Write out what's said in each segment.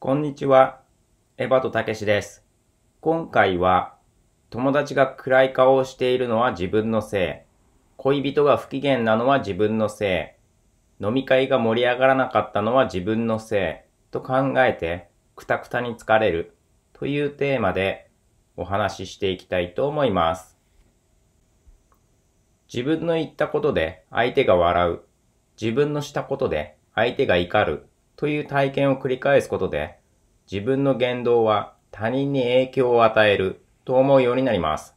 こんにちは。エバとたけしです。今回は、友達が暗い顔をしているのは自分のせい。恋人が不機嫌なのは自分のせい。飲み会が盛り上がらなかったのは自分のせい。と考えて、くたくたに疲れる。というテーマでお話ししていきたいと思います。自分の言ったことで相手が笑う。自分のしたことで相手が怒る。という体験を繰り返すことで、自分の言動は他人に影響を与えると思うようになります。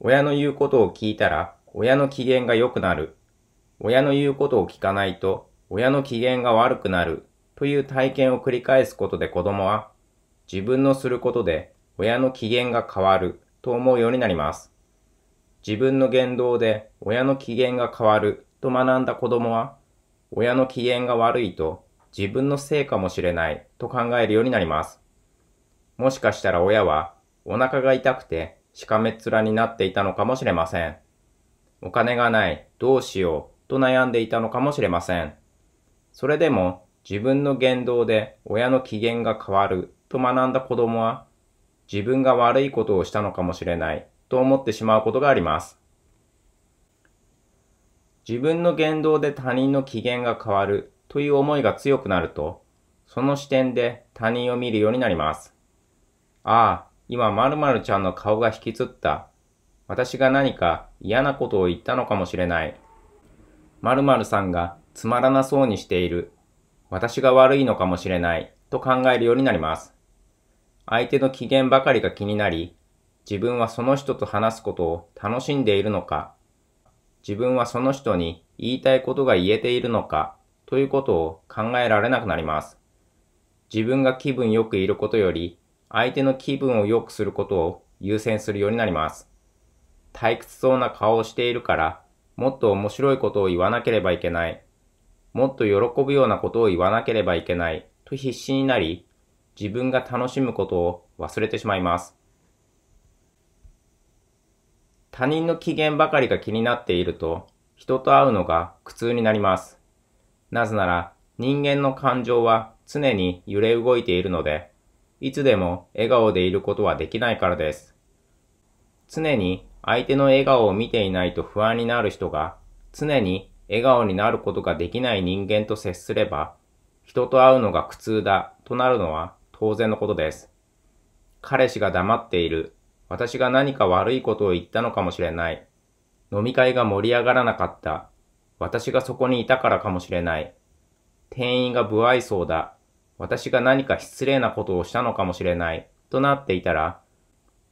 親の言うことを聞いたら親の機嫌が良くなる。親の言うことを聞かないと親の機嫌が悪くなるという体験を繰り返すことで子供は自分のすることで親の機嫌が変わると思うようになります。自分の言動で親の機嫌が変わると学んだ子供は親の機嫌が悪いと自分のせいかもしれないと考えるようになります。もしかしたら親はお腹が痛くてしかめっ面になっていたのかもしれません。お金がない、どうしようと悩んでいたのかもしれません。それでも自分の言動で親の機嫌が変わると学んだ子供は自分が悪いことをしたのかもしれないと思ってしまうことがあります。自分の言動で他人の機嫌が変わるという思いが強くなると、その視点で他人を見るようになります。ああ、今〇〇ちゃんの顔が引きつった。私が何か嫌なことを言ったのかもしれない。〇〇さんがつまらなそうにしている。私が悪いのかもしれない。と考えるようになります。相手の機嫌ばかりが気になり、自分はその人と話すことを楽しんでいるのか、自分はその人に言いたいことが言えているのか、ということを考えられなくなります。自分が気分よくいることより、相手の気分を良くすることを優先するようになります。退屈そうな顔をしているから、もっと面白いことを言わなければいけない。もっと喜ぶようなことを言わなければいけない。と必死になり、自分が楽しむことを忘れてしまいます。他人の機嫌ばかりが気になっていると、人と会うのが苦痛になります。なぜなら人間の感情は常に揺れ動いているので、いつでも笑顔でいることはできないからです。常に相手の笑顔を見ていないと不安になる人が、常に笑顔になることができない人間と接すれば、人と会うのが苦痛だとなるのは当然のことです。彼氏が黙っている。私が何か悪いことを言ったのかもしれない。飲み会が盛り上がらなかった。私がそこにいたからかもしれない。店員が不愛想だ。私が何か失礼なことをしたのかもしれない。となっていたら、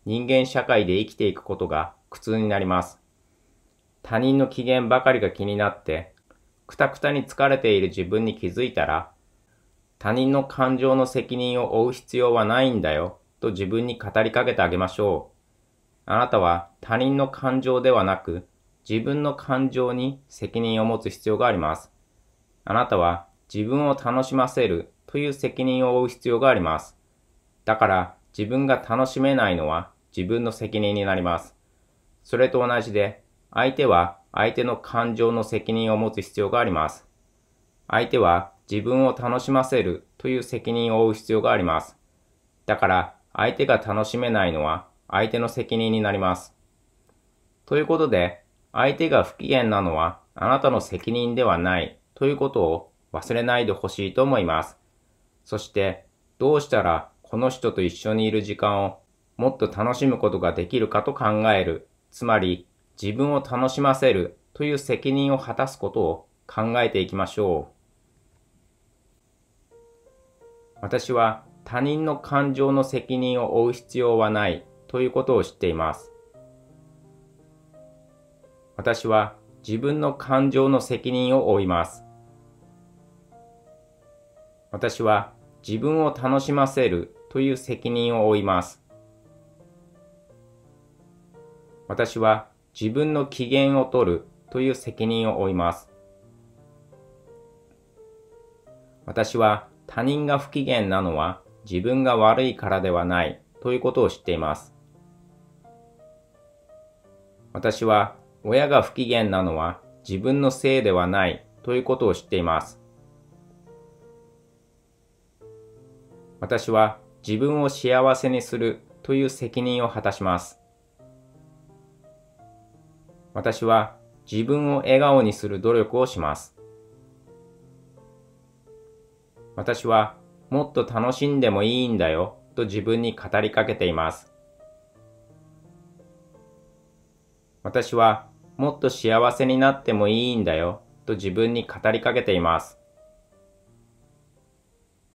人間社会で生きていくことが苦痛になります。他人の機嫌ばかりが気になって、くたくたに疲れている自分に気づいたら、他人の感情の責任を負う必要はないんだよ、と自分に語りかけてあげましょう。あなたは他人の感情ではなく、自分の感情に責任を持つ必要があります。あなたは自分を楽しませるという責任を負う必要があります。だから自分が楽しめないのは自分の責任になります。それと同じで相手は相手の感情の責任を持つ必要があります。相手は自分を楽しませるという責任を負う必要があります。だから相手が楽しめないのは相手の責任になります。ということで相手が不機嫌なのはあなたの責任ではないということを忘れないでほしいと思います。そして、どうしたらこの人と一緒にいる時間をもっと楽しむことができるかと考える、つまり自分を楽しませるという責任を果たすことを考えていきましょう。私は他人の感情の責任を負う必要はないということを知っています。私は自分の感情の責任を負います。私は自分を楽しませるという責任を負います。私は自分の機嫌を取るという責任を負います。私は他人が不機嫌なのは自分が悪いからではないということを知っています。私は親が不機嫌なのは自分のせいではないということを知っています。私は自分を幸せにするという責任を果たします。私は自分を笑顔にする努力をします。私はもっと楽しんでもいいんだよと自分に語りかけています。私はもっと幸せになってもいいんだよと自分に語りかけています。